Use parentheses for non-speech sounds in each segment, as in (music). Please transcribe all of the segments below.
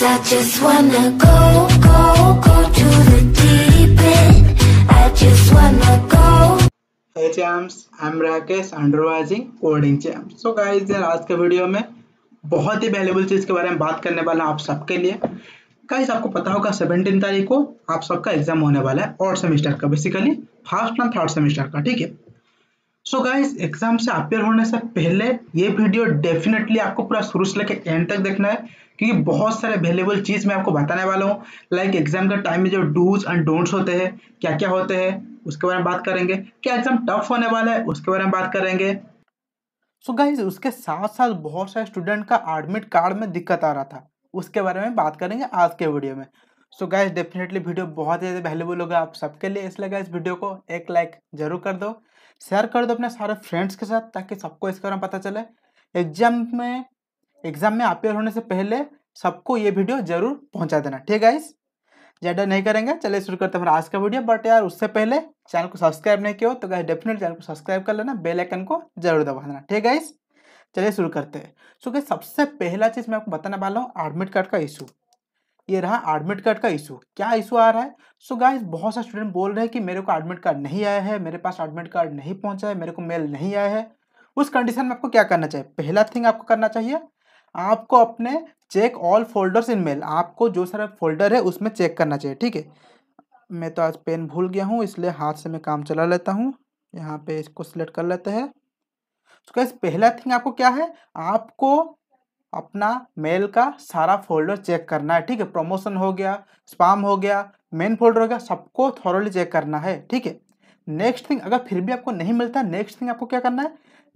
just wanna go, go, go to the deep end. I just wanna go. Hey champs, I'm Rakesh Coding Champs. So guys, यार आज के video में बहुत ही valuable चीज़ के बारे में बात करने वाला आप सबके लिए गाइस आपको पता होगा सेवनटीन तारीख को आप सबका एग्जाम होने वाला है और सेमेस्टर का basically first and third semester का ठीक है सो गाइस एग्जाम से अपेयर होने से पहले ये वीडियो डेफिनेटली आपको पूरा शुरू से लेकर एंड तक देखना है क्योंकि बहुत सारे वैल्यूबल चीज़ मैं आपको बताने वाला हूँ लाइक एग्जाम के टाइम में जो डूज एंड डोंट्स होते हैं क्या क्या होते हैं उसके बारे में बात करेंगे क्या एग्जाम टफ होने वाला है उसके बारे में बात करेंगे सो so गाइज उसके साथ साथ बहुत सारे स्टूडेंट का एडमिट कार्ड में दिक्कत आ रहा था उसके बारे में बात करेंगे आज के वीडियो में सो गाइज डेफिनेटली वीडियो बहुत ज़्यादा वैल्यूबल होगा आप सबके लिए इसलिए गाइज वीडियो को एक लाइक जरूर कर दो शेयर कर दो अपने सारे फ्रेंड्स के साथ ताकि सबको इसके बारे में पता चले एग्जाम में एग्जाम में अपेयर होने से पहले सबको ये वीडियो जरूर पहुंचा देना ठीक है इस ज़्यादा नहीं करेंगे चलिए शुरू करते हैं आज का वीडियो बट यार उससे पहले चैनल को सब्सक्राइब नहीं किया हो तो गाइस डेफिनेट चैनल को सब्सक्राइब कर लेना बेल आइकन को जरूर दबा देना ठीक है इस चलिए शुरू करते हैं सो so, सबसे पहला चीज़ मैं आपको बताने वाला हूँ एडमिट कार्ड का इशू ये रहा एडमिट कार्ड का इशू क्या इशू आ रहा है सो so गाइस बहुत सारे स्टूडेंट बोल रहे हैं कि मेरे को एडमिट कार्ड नहीं आया है मेरे पास एडमिट कार्ड नहीं पहुंचा है मेरे को मेल नहीं आया है उस कंडीशन में आपको क्या करना चाहिए पहला थिंग आपको करना चाहिए आपको अपने check all folders in mail आपको जो सारा फोल्डर है उसमें चेक करना चाहिए ठीक है मैं तो आज पेन भूल गया हूँ इसलिए हाथ से मैं काम चला लेता हूँ यहाँ पे इसको सिलेक्ट कर लेते हैं तो so, कैसे पहला थिंग आपको क्या है आपको अपना मेल का सारा फोल्डर चेक करना है ठीक है प्रमोशन हो गया स्पाम हो गया मेन फोल्डर हो गया सबको थॉरली चेक करना है ठीक है नेक्स्ट थिंग अगर फिर भी आपको नहीं मिलता नेक्स्ट थिंग आपको क्या करना है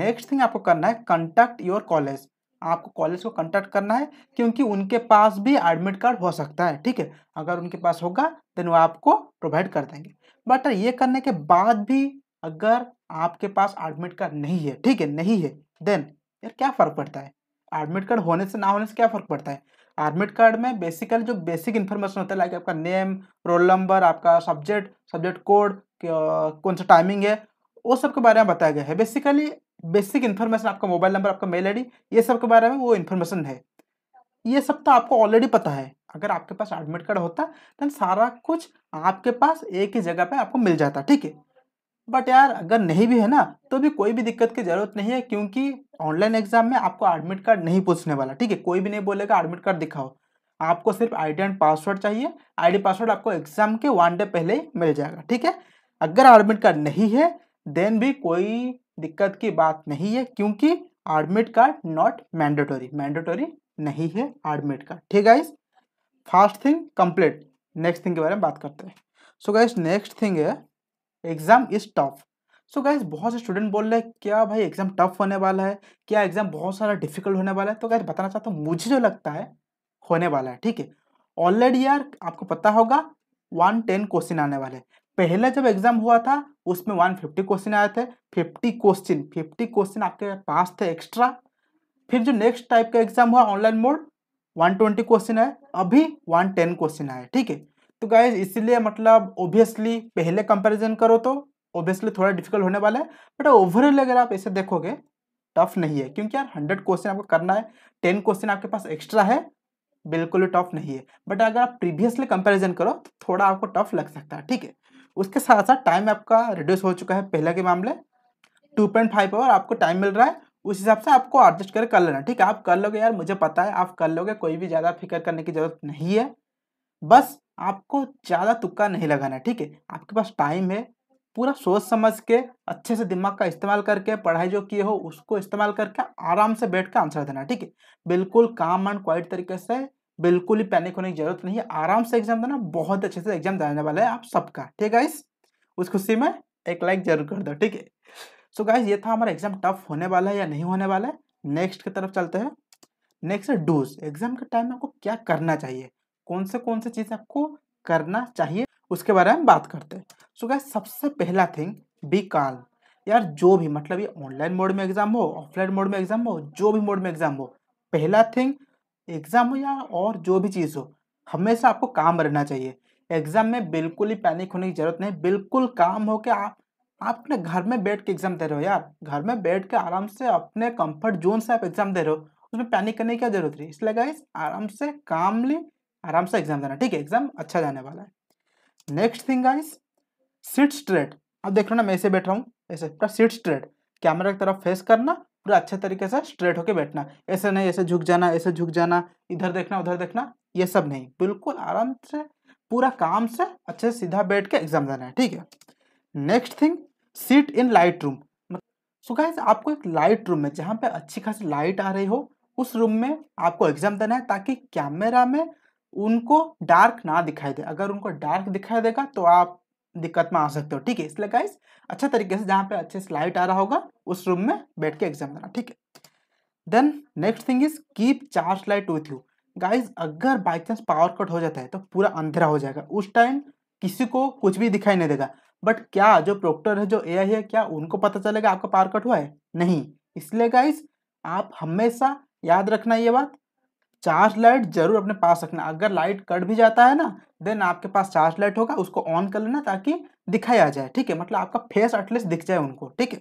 नेक्स्ट थिंग आपको करना है कंटेक्ट योर कॉलेज आपको कॉलेज को कंटेक्ट करना है क्योंकि उनके पास भी एडमिट कार्ड हो सकता है ठीक है अगर उनके पास होगा देन वो आपको प्रोवाइड कर देंगे बट ये करने के बाद भी अगर आपके पास एडमिट कार्ड नहीं है ठीक है नहीं है देन यार क्या फ़र्क पड़ता है एडमिट कार्ड होने से ना होने से क्या फ़र्क पड़ता है एडमिट कार्ड में बेसिकल जो बेसिक इन्फॉर्मेशन होता है लाइक आपका नेम रोल नंबर आपका सब्जेक्ट सब्जेक्ट कोड कौन सा टाइमिंग है वो सब के बारे में बताया गया है बेसिकली बेसिक इन्फॉर्मेशन आपका मोबाइल नंबर आपका मेल आई ये सब के बारे में वो इन्फॉर्मेशन है ये सब तो आपको ऑलरेडी पता है अगर आपके पास एडमिट कार्ड होता देन सारा कुछ आपके पास एक ही जगह पर आपको मिल जाता ठीक है बट यार अगर नहीं भी है ना तो भी कोई भी दिक्कत की जरूरत नहीं है क्योंकि ऑनलाइन एग्जाम में आपको एडमिट कार्ड नहीं पूछने वाला ठीक है कोई भी नहीं बोलेगा एडमिट कार्ड दिखाओ आपको सिर्फ आईडी एंड पासवर्ड चाहिए आईडी पासवर्ड आपको एग्जाम के वन डे पहले ही मिल जाएगा ठीक है अगर एडमिट कार्ड नहीं है देन भी कोई दिक्कत की बात नहीं है क्योंकि admit card not mandatory mandatory नहीं है एडमिट कार्ड ठीक है first thing complete next thing के बारे में बात करते हैं सो गाइस नेक्स्ट थिंग है exam is tough so guys बहुत से स्टूडेंट बोल रहे हैं क्या भाई एग्जाम टफ होने वाला है क्या एग्जाम बहुत सारा डिफिकल्ट होने वाला है तो गाइज बताना चाहता हूँ मुझे जो लगता है होने वाला है ठीक है ऑलरेडी यार आपको पता होगा वन टेन क्वेश्चन आने वाले पहले जब एग्जाम हुआ था उसमें वन फिफ्टी क्वेश्चन आए थे फिफ्टी क्वेश्चन फिफ्टी क्वेश्चन आपके पास थे एक्स्ट्रा फिर जो नेक्स्ट टाइप का एग्जाम हुआ online mode one twenty question आए अभी वन टेन क्वेश्चन आए ठीक है तो गाइज इसलिए मतलब ओब्वियसली पहले कंपेरिजन करो तो ओबियसली थोड़ा डिफिकल्ट होने वाला है बट ओवरऑल अगर आप ऐसे देखोगे टफ नहीं है क्योंकि यार हंड्रेड क्वेश्चन आपको करना है टेन क्वेश्चन आपके पास एक्स्ट्रा है बिल्कुल भी टफ नहीं है बट अगर आप प्रीवियसली कंपेरिजन करो तो थोड़ा आपको टफ लग सकता है ठीक है उसके साथ साथ टाइम आपका रिड्यूस हो चुका है पहले के मामले टू पॉइंट फाइव आवर आपको टाइम मिल रहा है उस हिसाब से आपको एडजस्ट कर कर लेना ठीक है आप कर लोगे यार मुझे पता है आप कर लोगे कोई भी ज़्यादा फिक्र करने की ज़रूरत नहीं है बस आपको ज़्यादा तुक्का नहीं लगाना ठीक है आपके पास टाइम है पूरा सोच समझ के अच्छे से दिमाग का इस्तेमाल करके पढ़ाई जो किए हो उसको इस्तेमाल करके आराम से बैठ कर आंसर देना ठीक है बिल्कुल काम एंड क्वाइट तरीके से बिल्कुल ही पैनिक होने की जरूरत नहीं है आराम से एग्जाम देना बहुत अच्छे से एग्जाम देने वाला है आप सबका ठीक है इस उस खुशी में एक लाइक जरूर कर दो ठीक है सो गाइज ये था हमारा एग्जाम टफ होने वाला है या नहीं होने वाला है नेक्स्ट की तरफ चलते हैं नेक्स्ट है डूज एग्जाम के टाइम में आपको क्या करना चाहिए कौन से कौन से चीज़ आपको करना चाहिए उसके बारे में बात करते हैं सो क्या सबसे पहला थिंग बी काल यार जो भी मतलब ये ऑनलाइन मोड में एग्जाम हो ऑफलाइन मोड में एग्जाम हो जो भी मोड में एग्जाम हो पहला थिंग एग्जाम हो या और जो भी चीज़ हो हमेशा आपको काम रहना चाहिए एग्जाम में बिल्कुल ही पैनिक होने की जरूरत नहीं बिल्कुल काम हो के आप आप अपने घर में बैठ के एग्जाम दे रहे हो यार घर में बैठ के आराम से अपने कंफर्ट जोन से आप एग्जाम दे रहे हो उसमें पैनिक करने की क्या जरूरत है इसलिए गाइस आराम से कामली आराम से एग्जाम देना ठीक है एग्जाम अच्छा जाने वाला है next thing guys sit straight अब देख लो ना मैं ऐसे बैठ रहा हूँ ऐसे पूरा सीट स्ट्रेट कैमरा की तरफ फेस करना पूरा अच्छे तरीके से स्ट्रेट होके बैठना ऐसे नहीं ऐसे झुक जाना ऐसे झुक जाना इधर देखना उधर देखना ये सब नहीं बिल्कुल आराम से पूरा काम से अच्छे से सीधा बैठ के एग्जाम देना है ठीक है next thing sit in light room so guys आपको एक लाइट रूम में जहाँ पे अच्छी खासी लाइट आ रही हो उस रूम में आपको एग्जाम देना है ताकि कैमरा में उनको डार्क ना दिखाई दे अगर उनको डार्क दिखाई देगा तो आप दिक्कत में आ सकते हो ठीक है इसलिए गाइस अच्छा तरीके से जहाँ पे अच्छे से लाइट आ रहा होगा उस रूम में बैठ के एग्जाम देना ठीक है then next thing is keep charge light with you guys अगर बाई चांस पावर कट हो जाता है तो पूरा अंधेरा हो जाएगा उस टाइम किसी को कुछ भी दिखाई नहीं देगा बट क्या जो प्रोक्टर है जो ए है क्या उनको पता चलेगा आपका पावर कट हुआ है नहीं इसलिए गाइज आप हमेशा याद रखना ये बात चार्ज लाइट जरूर अपने पास रखना अगर लाइट कट भी जाता है ना देन आपके पास चार्ज लाइट होगा उसको ऑन कर लेना ताकि दिखाई आ जाए ठीक है मतलब आपका फेस एटलीस्ट दिख जाए उनको ठीक है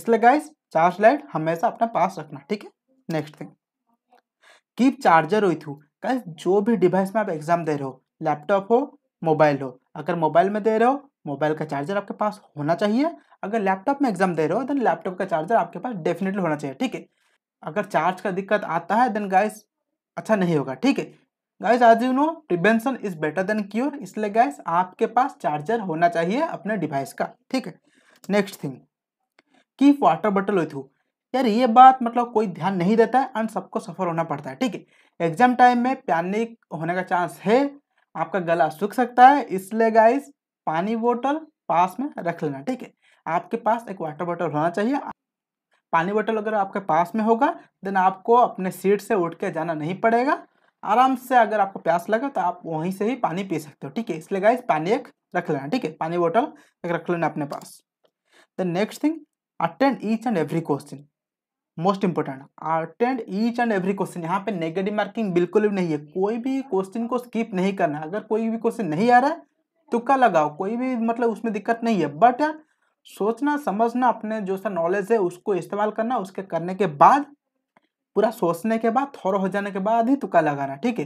इसलिए गाइस चार्ज लाइट हमेशा अपने पास रखना ठीक है next thing keep charger with you guys जो भी डिवाइस में आप एग्जाम दे रहे हो लैपटॉप हो मोबाइल हो अगर मोबाइल में दे रहे हो मोबाइल का चार्जर आपके पास होना चाहिए अगर लैपटॉप में एग्जाम दे रहे हो देन लैपटॉप का चार्जर आपके पास डेफिनेटली होना चाहिए ठीक है अगर चार्ज का दिक्कत आता है देन गाइस अच्छा नहीं होगा ठीक है गाइस आज you know prevention is better than cure इसलिए गाइस आपके पास चार्जर होना चाहिए अपने डिवाइस का ठीक है next thing keep water bottle with you यार ये बात मतलब कोई ध्यान नहीं देता है एंड सबको सफ़र होना पड़ता है ठीक है एग्जाम टाइम में पैनिक होने का चांस है आपका गला सूख सकता है इसलिए गाइस पानी बोतल पास में रख लेना ठीक है आपके पास एक वाटर बॉटल होना चाहिए पानी बोतल अगर आपके पास में होगा देन आपको अपने सीट से उठ के जाना नहीं पड़ेगा आराम से अगर आपको प्यास लगा तो आप वहीं से ही पानी पी सकते हो ठीक है इसलिए गाइज पानी एक रख लेना ठीक है पानी बोतल एक रख लेना अपने पास then next thing attend each and every question most important attend each and every question यहाँ पे नेगेटिव मार्किंग बिल्कुल भी नहीं है कोई भी क्वेश्चन को स्किप नहीं करना अगर कोई भी क्वेश्चन नहीं आ रहा है तुक्का लगाओ कोई भी मतलब उसमें दिक्कत नहीं है बट यार सोचना समझना अपने जो सा नॉलेज है उसको इस्तेमाल करना उसके करने के बाद पूरा सोचने के बाद थोड़ा हो जाने के बाद ही तुका लगाना ठीक है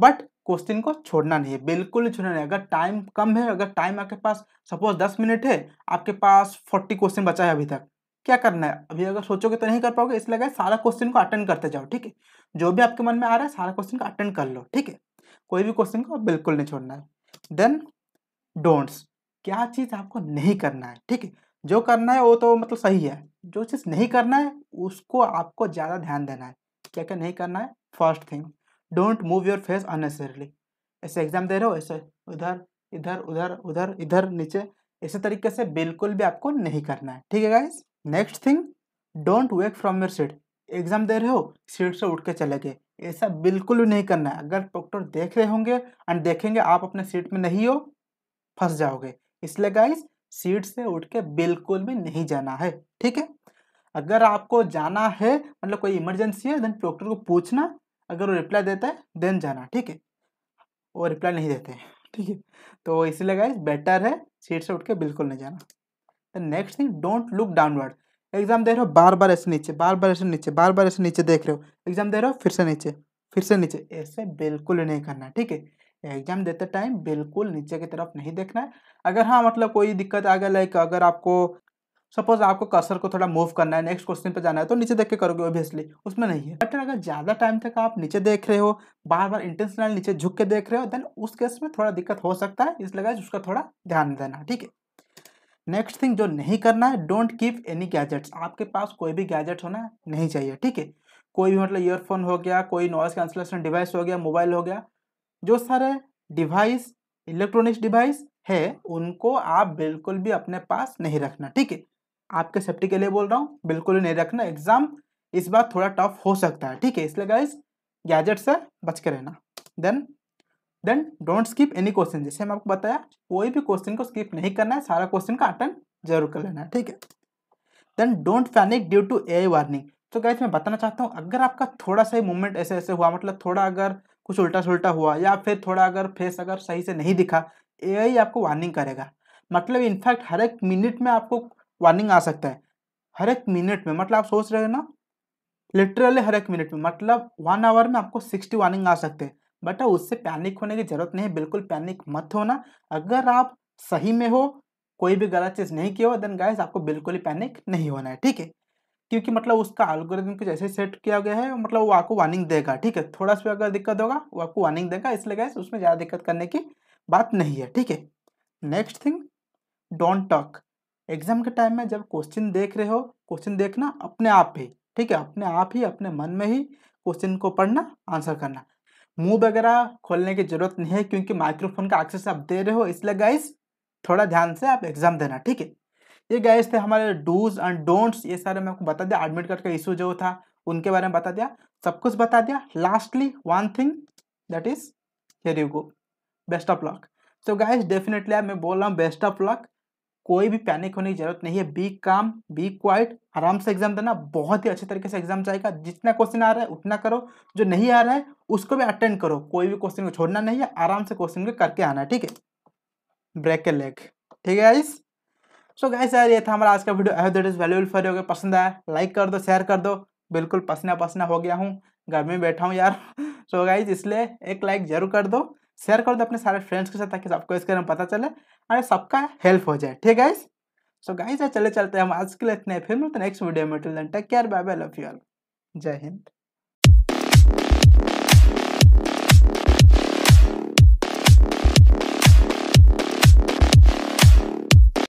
बट क्वेश्चन को छोड़ना नहीं है बिल्कुल ही छोड़ना नहीं अगर टाइम कम है अगर टाइम आपके पास सपोज दस मिनट है आपके पास फोर्टी क्वेश्चन बचा है अभी तक क्या करना है अभी अगर सोचोगे तो नहीं कर पाओगे इसलिए सारा क्वेश्चन को अटेंड करते जाओ ठीक है जो भी आपके मन में आ रहा है सारा क्वेश्चन को अटेंड कर लो ठीक है कोई भी क्वेश्चन को बिल्कुल नहीं छोड़ना है देन डोंट्स क्या चीज़ आपको नहीं करना है ठीक है जो करना है वो तो मतलब सही है जो चीज़ नहीं करना है उसको आपको ज़्यादा ध्यान देना है क्या क्या नहीं करना है first thing don't move your face unnecessarily ऐसे एग्जाम दे रहे हो ऐसे उधर इधर उधर उधर इधर नीचे इसी तरीके से बिल्कुल भी आपको नहीं करना है ठीक है guys next thing don't wake from your seat exam दे रहे हो सीट से उठ के चले गए ऐसा बिल्कुल भी नहीं करना है अगर डॉक्टर देख रहे होंगे एंड देखेंगे आप अपने सीट में नहीं हो फंस जाओगे इसलिए गाइस सीट से उठ के बिल्कुल भी नहीं जाना है ठीक है अगर आपको जाना है मतलब कोई इमरजेंसी है देन डॉक्टर को पूछना अगर वो रिप्लाई देता है देन जाना ठीक है वो रिप्लाई नहीं देते हैं ठीक है तो इसलिए गाइस बेटर है सीट से उठ के बिल्कुल नहीं जाना the next thing don't look downward exam दे रहे हो बार बार ऐसे नीचे बार बार ऐसे नीचे बार बार ऐसे नीचे देख रहे हो एग्जाम दे रहे हो फिर से नीचे फिर से नीचे ऐसे बिल्कुल नहीं करना ठीक है एग्जाम देते टाइम बिल्कुल नीचे की तरफ नहीं देखना है अगर हाँ मतलब कोई दिक्कत आ गया लाइक अगर आपको सपोज आपको कसर को थोड़ा मूव करना है नेक्स्ट क्वेश्चन पे जाना है तो नीचे देख के करोगे ओबियसली उसमें नहीं है बट अगर ज़्यादा टाइम तक आप नीचे देख रहे हो बार बार इंटेंशनल नीचे झुक के देख रहे हो देन उस केस में थोड़ा दिक्कत हो सकता है इसलिए गाइज उसका थोड़ा ध्यान देना ठीक है नेक्स्ट थिंग जो नहीं करना है डोंट कीप एनी गैजेट्स आपके पास कोई भी गैजेट्स होना नहीं चाहिए ठीक है कोई भी मतलब ईयरफोन हो गया कोई नॉइस कैंसलेशन डिवाइस हो गया मोबाइल हो गया जो सारे डिवाइस इलेक्ट्रॉनिक्स डिवाइस है उनको आप बिल्कुल भी अपने पास नहीं रखना ठीक है आपके सेफ्टी के लिए बोल रहा हूँ बिल्कुल ही नहीं रखना एग्जाम इस बार थोड़ा टफ हो सकता है ठीक है इसलिए गाइज गैजेट से बच के रहना then then don't skip any question जैसे हम आपको बताया कोई भी क्वेश्चन को स्किप नहीं करना है सारा क्वेश्चन का अटेंड जरूर कर लेना है ठीक है then don't panic due to a warning तो गैस मैं बताना चाहता हूँ अगर आपका थोड़ा सा ही मूवमेंट ऐसे ऐसे हुआ मतलब थोड़ा अगर कुछ उल्टा सुलटा हुआ या फिर थोड़ा अगर फेस अगर सही से नहीं दिखा ए आपको वार्निंग करेगा मतलब इनफैक्ट हर एक मिनट में आपको वार्निंग आ सकता है हर एक मिनट में मतलब आप सोच रहे हो ना लिटरली हर एक मिनट में मतलब वन आवर में आपको सिक्सटी वार्निंग आ सकते हैं बट हाँ, उससे पैनिक होने की ज़रूरत नहीं बिल्कुल पैनिक मत होना अगर आप सही में हो कोई भी गलत चीज़ नहीं किया हो देन गाइस आपको बिल्कुल ही पैनिक नहीं होना है ठीक है क्योंकि मतलब उसका अल्गोरिदम कुछ ऐसे सेट किया गया है मतलब वो आपको वार्निंग देगा ठीक है थोड़ा सा अगर दिक्कत होगा वो आपको वार्निंग देगा इसलिए गैस उसमें ज़्यादा दिक्कत करने की बात नहीं है ठीक है next thing don't talk exam के टाइम में जब क्वेश्चन देख रहे हो क्वेश्चन देखना अपने आप ही ठीक है अपने आप ही अपने मन में ही क्वेश्चन को पढ़ना आंसर करना मुंह वगैरह खोलने की जरूरत नहीं है क्योंकि माइक्रोफोन का एक्सेस आप दे रहे हो इसलिए गाइस थोड़ा ध्यान से आप एग्जाम देना ठीक है ये गैस थे हमारे डूज एंड डोंट्स ये सारे मैं आपको बता दिया एडमिट कार्ड का इशू जो था उनके बारे में बता दिया सब कुछ बता दिया lastly one thing that is here you go best of luck so guys definitely मैं बोल रहा हूँ बेस्ट ऑफ लक कोई भी पैनिक होने की जरूरत नहीं है बी काम बी क्वाइट आराम से एग्जाम देना बहुत ही अच्छे तरीके से एग्जाम जाएगा जितना क्वेश्चन आ रहा है उतना करो जो नहीं आ रहा है उसको भी अटेंड करो कोई भी क्वेश्चन को छोड़ना नहीं है आराम से क्वेश्चन को करके आना ठीक है ब्रेक के लेग ठीक है गाइस सो so यार ये था हमारा आज का video I that is valuable for अगर पसंद आया लाइक कर दो शेयर कर दो बिल्कुल पसना पसना हो गया हूँ घर में बैठा हूँ यार सो (laughs) so गाइज इसलिए एक लाइक जरूर कर दो शेयर कर दो अपने सारे फ्रेंड्स के साथ ताकि सबको इसके बारे में पता चले और सबका हेल्प हो जाए ठीक है सो गाइज चले चलते हम आज के लिए इतने फिर मिलते नेक्स्ट वीडियो में take care bye bye love you all जय हिंद